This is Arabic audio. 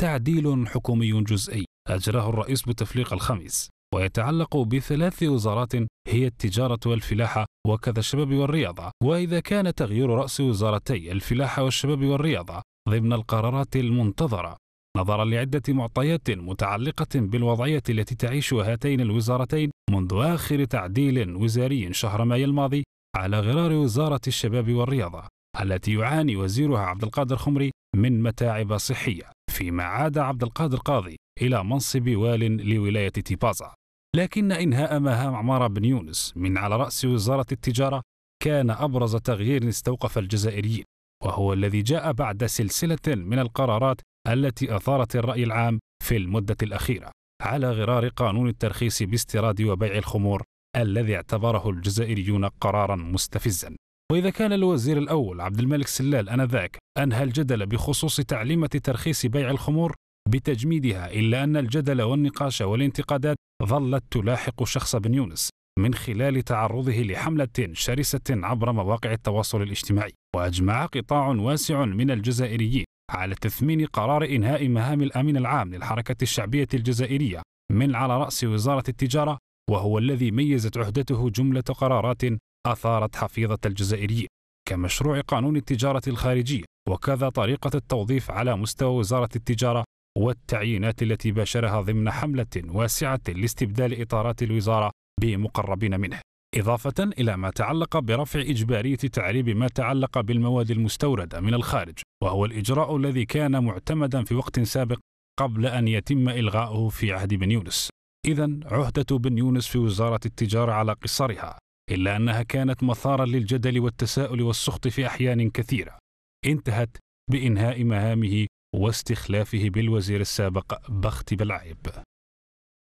تعديل حكومي جزئي أجراه الرئيس بتفليق الخميس ويتعلق بثلاث وزارات هي التجارة والفلاحة وكذا الشباب والرياضة وإذا كان تغيير رأس وزارتي الفلاحة والشباب والرياضة ضمن القرارات المنتظرة نظرا لعدة معطيات متعلقة بالوضعية التي تعيش هاتين الوزارتين منذ آخر تعديل وزاري شهر مايو الماضي على غرار وزارة الشباب والرياضة التي يعاني وزيرها عبد القادر خمري من متاعب صحية فيما عاد عبد القادر قاضي إلى منصب وال لولاية تيبازا لكن إنهاء مهام عمارة بن يونس من على رأس وزارة التجارة كان أبرز تغيير استوقف الجزائريين وهو الذي جاء بعد سلسلة من القرارات التي أثارت الرأي العام في المدة الأخيرة على غرار قانون الترخيص باستيراد وبيع الخمور الذي اعتبره الجزائريون قرارا مستفزا وإذا كان الوزير الأول عبد الملك سلال آنذاك أنهى الجدل بخصوص تعليمة ترخيص بيع الخمور بتجميدها إلا أن الجدل والنقاش والانتقادات ظلت تلاحق شخص بن يونس من خلال تعرضه لحملة شرسة عبر مواقع التواصل الاجتماعي وأجمع قطاع واسع من الجزائريين على تثمين قرار إنهاء مهام الأمين العام للحركة الشعبية الجزائرية من على رأس وزارة التجارة وهو الذي ميزت عهدته جملة قرارات أثارت حفيظة الجزائريين كمشروع قانون التجارة الخارجية وكذا طريقة التوظيف على مستوى وزارة التجارة والتعيينات التي باشرها ضمن حملة واسعة لاستبدال إطارات الوزارة بمقربين منه إضافة إلى ما تعلق برفع إجبارية تعريب ما تعلق بالمواد المستوردة من الخارج وهو الإجراء الذي كان معتمدا في وقت سابق قبل أن يتم إلغاؤه في عهد بن يونس إذا عهدة بن يونس في وزارة التجارة على قصرها إلا أنها كانت مثارا للجدل والتساؤل والسخط في أحيان كثيرة انتهت بإنهاء مهامه واستخلافه بالوزير السابق بخت بلعيب